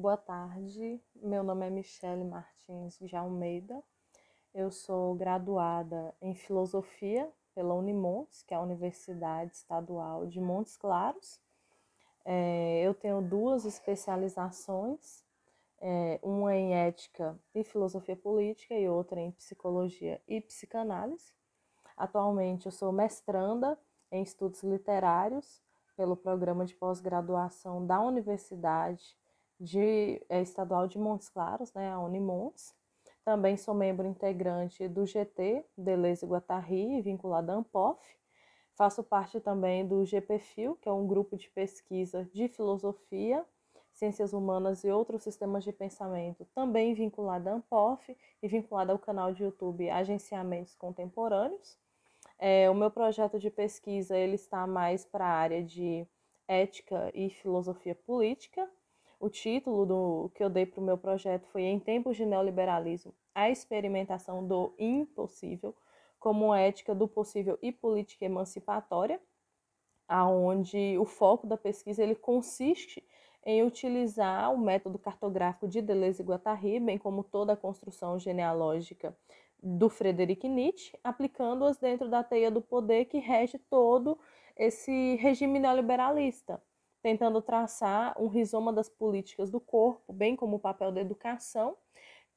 Boa tarde, meu nome é Michele Martins de Almeida, eu sou graduada em Filosofia pela Unimontes, que é a Universidade Estadual de Montes Claros. É, eu tenho duas especializações, é, uma em Ética e Filosofia Política e outra em Psicologia e Psicanálise. Atualmente eu sou mestranda em Estudos Literários pelo programa de pós-graduação da Universidade de, é, estadual de Montes Claros, né, a Unimontes. Também sou membro integrante do GT Deleuze Guatari, vinculado à ANPOF. Faço parte também do GPFIL, que é um grupo de pesquisa de filosofia, ciências humanas e outros sistemas de pensamento, também vinculado à ANPOF e vinculado ao canal de YouTube Agenciamentos Contemporâneos. É, o meu projeto de pesquisa ele está mais para a área de ética e filosofia política. O título do que eu dei para o meu projeto foi Em Tempos de Neoliberalismo, a experimentação do impossível como ética do possível e política emancipatória, aonde o foco da pesquisa ele consiste em utilizar o método cartográfico de Deleuze e Guattari, bem como toda a construção genealógica do Frederic Nietzsche, aplicando-as dentro da teia do poder que rege todo esse regime neoliberalista tentando traçar um rizoma das políticas do corpo, bem como o papel da educação,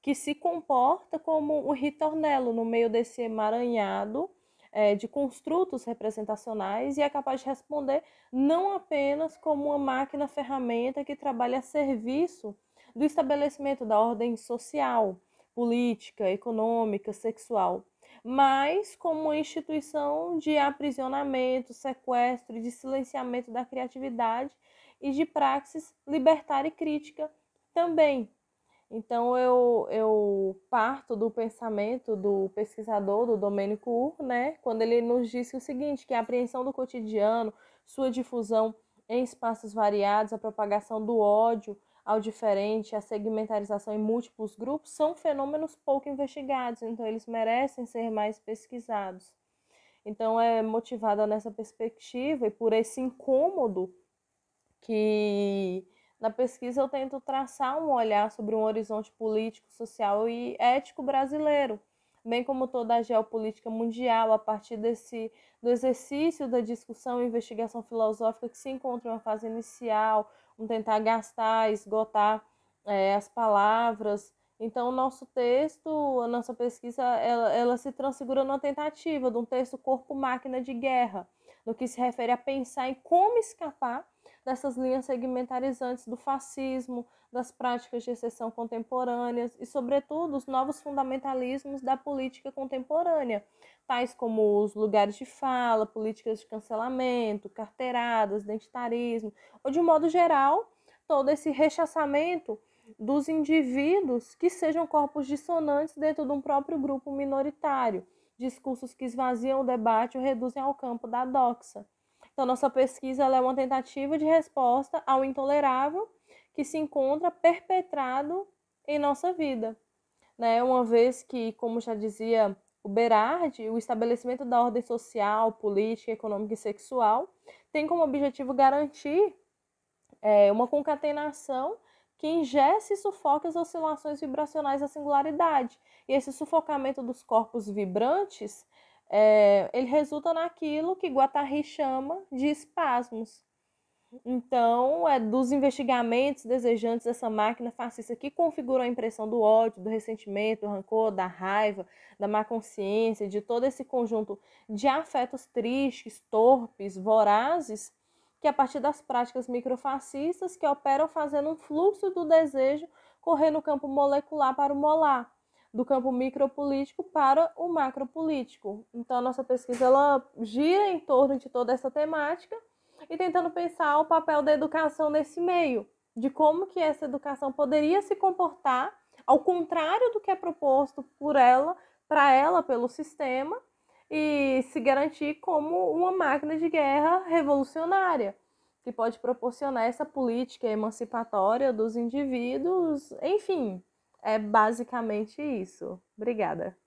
que se comporta como um ritornelo no meio desse emaranhado é, de construtos representacionais e é capaz de responder não apenas como uma máquina ferramenta que trabalha a serviço do estabelecimento da ordem social, política, econômica, sexual, mas como uma instituição de aprisionamento, sequestro, de silenciamento da criatividade e de praxis libertária e crítica também. Então eu, eu parto do pensamento do pesquisador, do Domênico Ur, né, quando ele nos disse o seguinte, que a apreensão do cotidiano, sua difusão em espaços variados, a propagação do ódio, ao diferente, a segmentarização em múltiplos grupos são fenômenos pouco investigados, então eles merecem ser mais pesquisados. Então é motivada nessa perspectiva e por esse incômodo que na pesquisa eu tento traçar um olhar sobre um horizonte político, social e ético brasileiro bem como toda a geopolítica mundial, a partir desse, do exercício da discussão e investigação filosófica que se encontra em uma fase inicial, um tentar gastar, esgotar é, as palavras. Então, o nosso texto, a nossa pesquisa, ela, ela se transfigura numa tentativa de um texto corpo-máquina de guerra, no que se refere a pensar em como escapar dessas linhas segmentarizantes do fascismo, das práticas de exceção contemporâneas e, sobretudo, os novos fundamentalismos da política contemporânea, tais como os lugares de fala, políticas de cancelamento, carteiradas, identitarismo, ou de modo geral, todo esse rechaçamento dos indivíduos que sejam corpos dissonantes dentro de um próprio grupo minoritário, discursos que esvaziam o debate ou reduzem ao campo da doxa. Então, nossa pesquisa é uma tentativa de resposta ao intolerável que se encontra perpetrado em nossa vida. Né? Uma vez que, como já dizia o Berardi, o estabelecimento da ordem social, política, econômica e sexual tem como objetivo garantir é, uma concatenação que ingesse e sufoca as oscilações vibracionais da singularidade. E esse sufocamento dos corpos vibrantes é, ele resulta naquilo que Guattari chama de espasmos. Então, é dos investigamentos desejantes dessa máquina fascista que configurou a impressão do ódio, do ressentimento, do rancor, da raiva, da má consciência, de todo esse conjunto de afetos tristes, torpes, vorazes, que a partir das práticas microfascistas que operam fazendo um fluxo do desejo correr no campo molecular para o molar do campo micropolítico para o macropolítico. Então, a nossa pesquisa ela gira em torno de toda essa temática e tentando pensar o papel da educação nesse meio, de como que essa educação poderia se comportar ao contrário do que é proposto por ela, para ela pelo sistema e se garantir como uma máquina de guerra revolucionária que pode proporcionar essa política emancipatória dos indivíduos, enfim, é basicamente isso. Obrigada.